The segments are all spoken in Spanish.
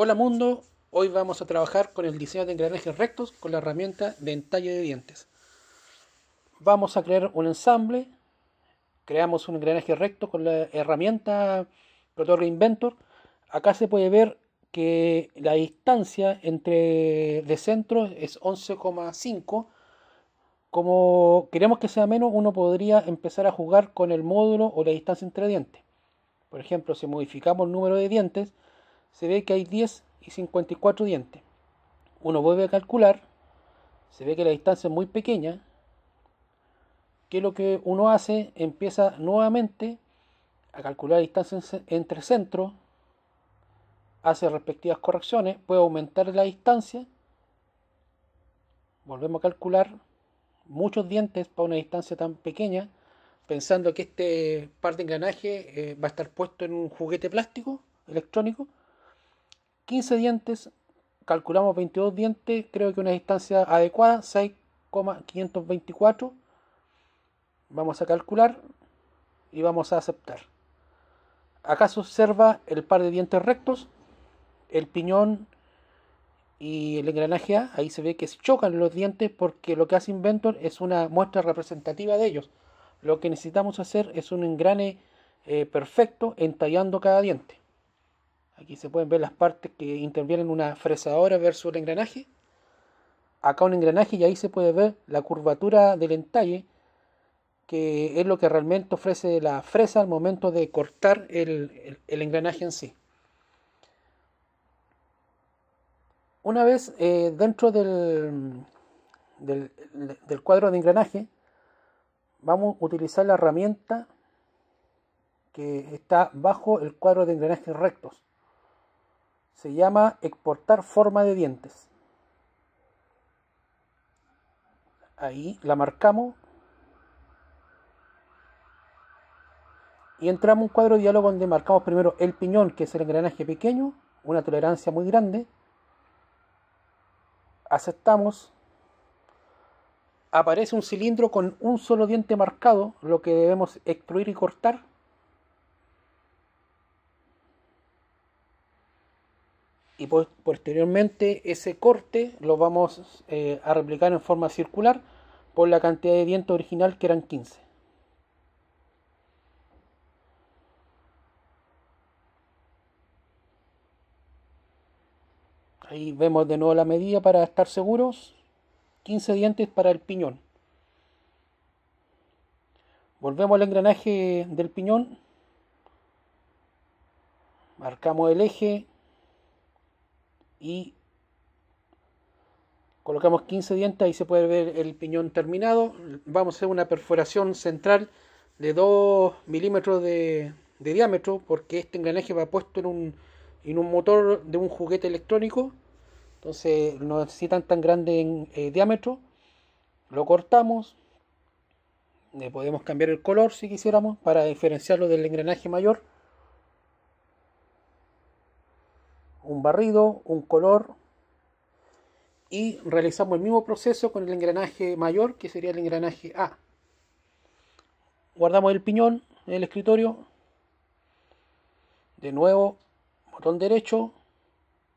Hola mundo, hoy vamos a trabajar con el diseño de engranajes rectos con la herramienta de entalle de dientes. Vamos a crear un ensamble, creamos un engranaje recto con la herramienta que Inventor. Acá se puede ver que la distancia entre de centros es 11,5. Como queremos que sea menos, uno podría empezar a jugar con el módulo o la distancia entre dientes. Por ejemplo, si modificamos el número de dientes, se ve que hay 10 y 54 dientes. Uno vuelve a calcular, se ve que la distancia es muy pequeña, que lo que uno hace empieza nuevamente a calcular la distancia entre centro hace respectivas correcciones, puede aumentar la distancia, volvemos a calcular muchos dientes para una distancia tan pequeña, pensando que este par de engranaje eh, va a estar puesto en un juguete plástico electrónico, 15 dientes, calculamos 22 dientes, creo que una distancia adecuada, 6,524. Vamos a calcular y vamos a aceptar. Acá se observa el par de dientes rectos, el piñón y el engranaje A. Ahí se ve que se chocan los dientes porque lo que hace Inventor es una muestra representativa de ellos. Lo que necesitamos hacer es un engrane eh, perfecto entallando cada diente. Aquí se pueden ver las partes que intervienen una fresadora versus el engranaje. Acá un engranaje y ahí se puede ver la curvatura del entalle, que es lo que realmente ofrece la fresa al momento de cortar el, engranaje en sí. Una vez eh, dentro del, del cuadro de engranaje, vamos a utilizar la herramienta que está bajo el cuadro de engranajes rectos. Se llama exportar forma de dientes. Ahí la marcamos. Y entramos en un cuadro de diálogo donde marcamos primero el piñón, que es el engranaje pequeño, una tolerancia muy grande. Aceptamos. Aparece un cilindro con un solo diente marcado, lo que debemos extruir y cortar. y posteriormente ese corte lo vamos eh, a replicar en forma circular por la cantidad de dientes original que eran 15. Ahí vemos de nuevo la medida para estar seguros. 15 dientes para el piñón. Volvemos al engranaje del piñón. Marcamos el eje y colocamos 15 dientes, ahí se puede ver el piñón terminado. Vamos a hacer una perforación central de 2 milímetros de, diámetro porque este engranaje va puesto en un, motor de un juguete electrónico. Entonces no necesitan tan grande en eh, diámetro. Lo cortamos. Le podemos cambiar el color si quisiéramos para diferenciarlo del engranaje mayor. un barrido, un color y realizamos el mismo proceso con el engranaje mayor que sería el engranaje A. Guardamos el piñón en el escritorio. De nuevo, botón derecho.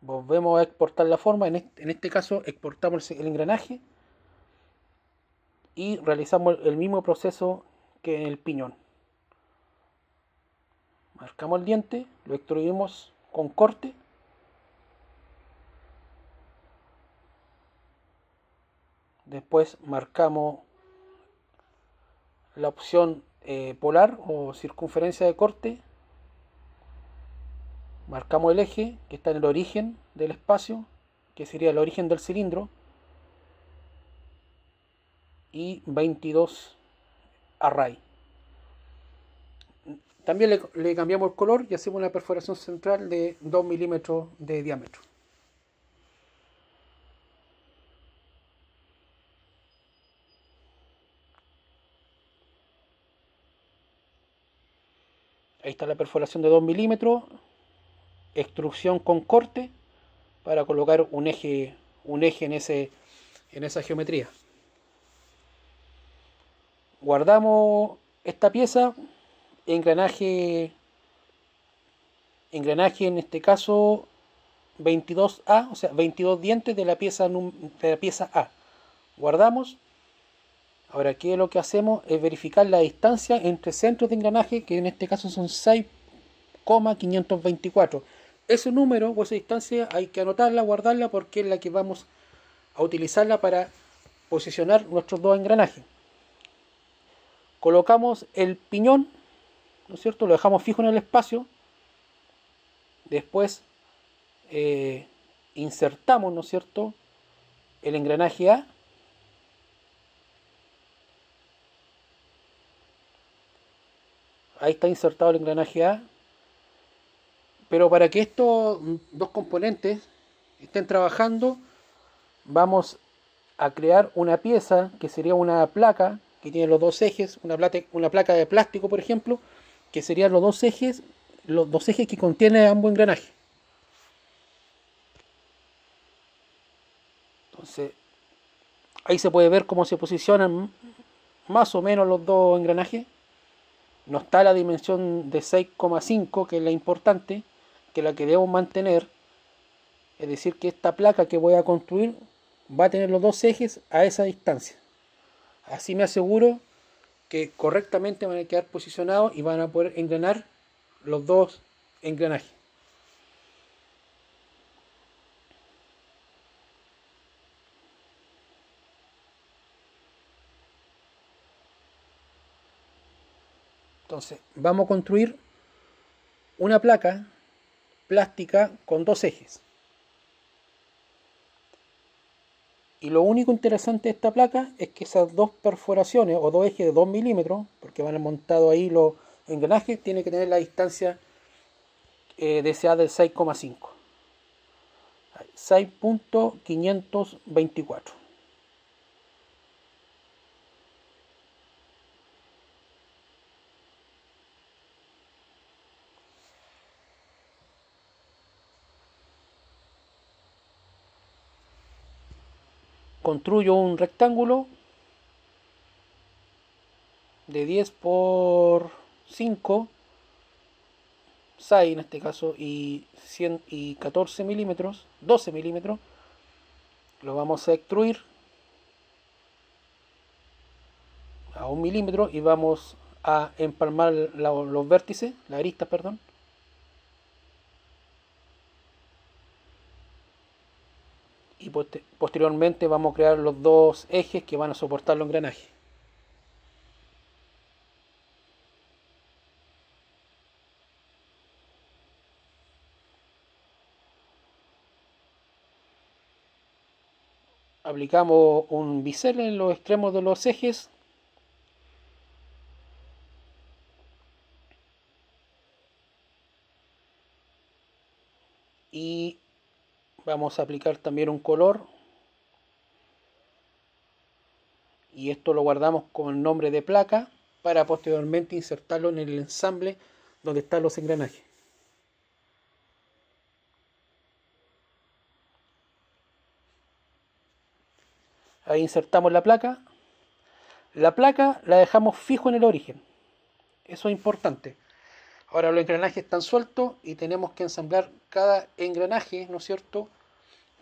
Volvemos a exportar la forma. En este, caso exportamos el engranaje. Y realizamos el mismo proceso que en el piñón. Marcamos el diente, lo extruimos con corte después marcamos la opción eh, polar o circunferencia de corte marcamos el eje que está en el origen del espacio que sería el origen del cilindro y 22 array también le, le cambiamos el color y hacemos una perforación central de 2 milímetros de diámetro Ahí está la perforación de 2 milímetros, extrusión con corte para colocar un eje, un eje en, ese, en esa geometría. Guardamos esta pieza, engranaje, engranaje en este caso 22A, o sea, 22 dientes de la pieza, de la pieza A. Guardamos Ahora aquí lo que hacemos es verificar la distancia entre centros de engranaje, que en este caso son 6,524. Ese número o esa distancia hay que anotarla, guardarla, porque es la que vamos a utilizarla para posicionar nuestros dos engranajes. Colocamos el piñón, ¿no es cierto? Lo dejamos fijo en el espacio. Después eh, insertamos, ¿no es cierto? El engranaje A ahí está insertado el engranaje A, pero para que estos dos componentes estén trabajando, vamos a crear una pieza que sería una placa que tiene los dos ejes, una, placa de plástico, por ejemplo, que serían los dos ejes, los dos ejes que contiene ambos engranajes. Entonces, ahí se puede ver cómo se posicionan más o menos los dos engranajes no está la dimensión de 6,5, que es la importante, que es la que debo mantener. Es decir, que esta placa que voy a construir va a tener los dos ejes a esa distancia. Así me aseguro que correctamente van a quedar posicionados y van a poder engranar los dos engranajes. Entonces, vamos a construir una placa plástica con dos ejes. Y lo único interesante de esta placa es que esas dos perforaciones o dos ejes de 2 milímetros, porque van montados ahí los engranajes, tiene que tener la distancia eh, deseada del 6,5. 6.524. construyo un rectángulo de 10 por 5 6 en este caso y, 14 milímetros 12 milímetros lo vamos a extruir a un milímetro y vamos a empalmar los vértices la arista perdón posteriormente vamos a crear los dos ejes que van a soportar los engranajes. aplicamos un bisel en los extremos de los ejes y vamos a aplicar también un color y esto lo guardamos con el nombre de placa para posteriormente insertarlo en el ensamble donde están los engranajes ahí insertamos la placa la placa la dejamos fijo en el origen eso es importante ahora los engranajes están sueltos y tenemos que ensamblar cada engranaje no es cierto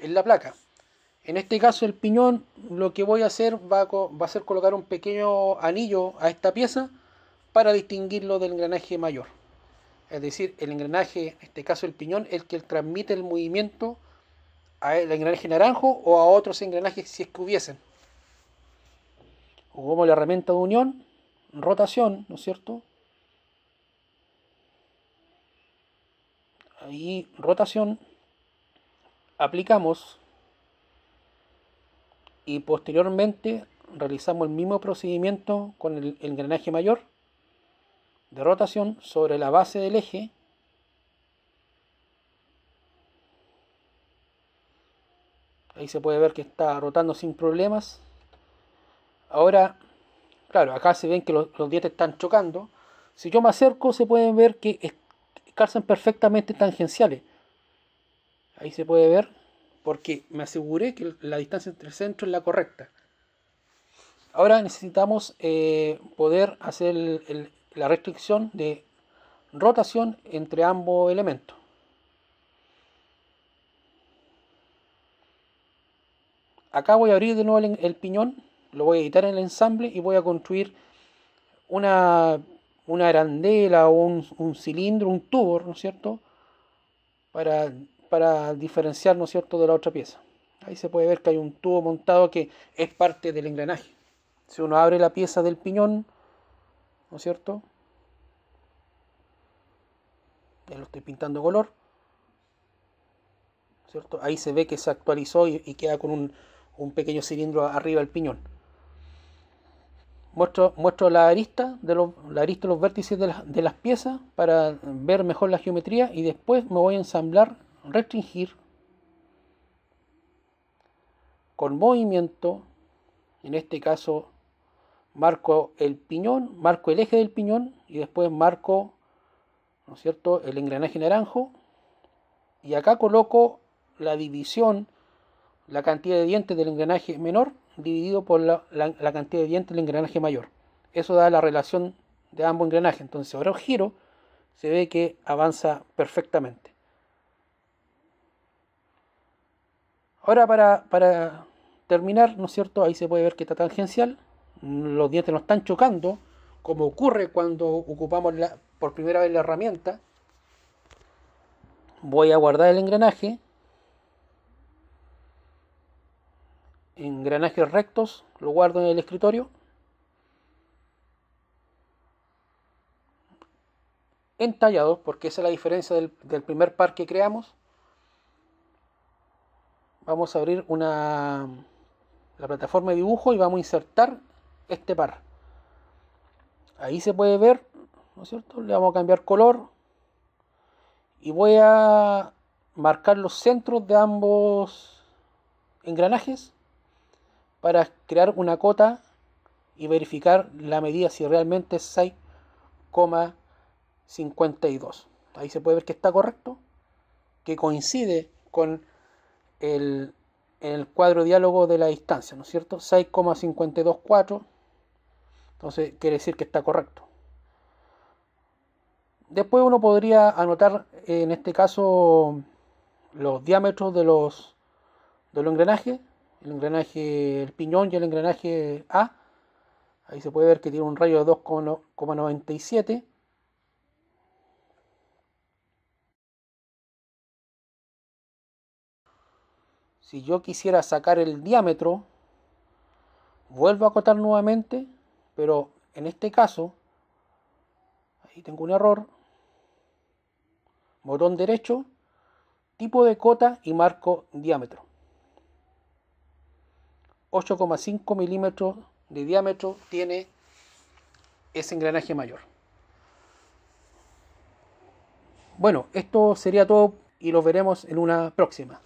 en la placa. En este caso el piñón lo que voy a hacer va a, ser colocar un pequeño anillo a esta pieza para distinguirlo del engranaje mayor. Es decir, el engranaje, en este caso el piñón, el que transmite el movimiento al engranaje naranjo o a otros engranajes si es que hubiesen. la herramienta de unión, rotación, ¿no es cierto? Ahí rotación aplicamos y posteriormente realizamos el mismo procedimiento con el engranaje mayor de rotación sobre la base del eje ahí se puede ver que está rotando sin problemas ahora claro acá se ven que los, dientes están chocando si yo me acerco se pueden ver que calzan perfectamente tangenciales Ahí se puede ver porque me aseguré que la distancia entre el centro es la correcta. Ahora necesitamos eh, poder hacer la restricción de rotación entre ambos elementos. Acá voy a abrir de nuevo el, piñón, lo voy a editar en el ensamble y voy a construir una, una arandela o un, un cilindro, un tubo, ¿no es cierto? Para para diferenciar, cierto?, de la otra pieza. Ahí se puede ver que hay un tubo montado que es parte del engranaje. Si uno abre la pieza del piñón, ¿no es cierto? Ya lo estoy pintando color. ¿Cierto? Ahí se ve que se actualizó y, queda con un, pequeño cilindro arriba del piñón. Muestro, muestro la, arista de los, los vértices de, de las piezas para ver mejor la geometría y después me voy a ensamblar restringir con movimiento, en este caso marco el piñón, marco el eje del piñón y después marco, ¿no es cierto?, el engranaje naranjo y acá coloco la división, la cantidad de dientes del engranaje menor dividido por la, cantidad de dientes del engranaje mayor. Eso da la relación de ambos engranajes. Entonces ahora giro, se ve que avanza perfectamente. Ahora para, terminar, ¿no es cierto? Ahí se puede ver que está tangencial, los dientes no están chocando, como ocurre cuando ocupamos la, por primera vez la herramienta. Voy a guardar el engranaje. Engranajes rectos, lo guardo en el escritorio. Entallados, porque esa es la diferencia del, del primer par que creamos vamos a abrir una la plataforma de dibujo y vamos a insertar este par ahí se puede ver ¿no es cierto? le vamos a cambiar color y voy a marcar los centros de ambos engranajes para crear una cota y verificar la medida si realmente es 6,52 ahí se puede ver que está correcto que coincide con el, el cuadro diálogo de la distancia, ¿no es cierto? 6,524, entonces quiere decir que está correcto. Después uno podría anotar eh, en este caso los diámetros de los, de los el engranaje, el piñón y el engranaje A. Ahí se puede ver que tiene un rayo de 2,97 si yo quisiera sacar el diámetro, vuelvo a acotar nuevamente, pero en este caso, ahí tengo un error, botón derecho, tipo de cota y marco diámetro. 8,5 milímetros de diámetro tiene ese engranaje mayor. Bueno, esto sería todo y lo veremos en una próxima.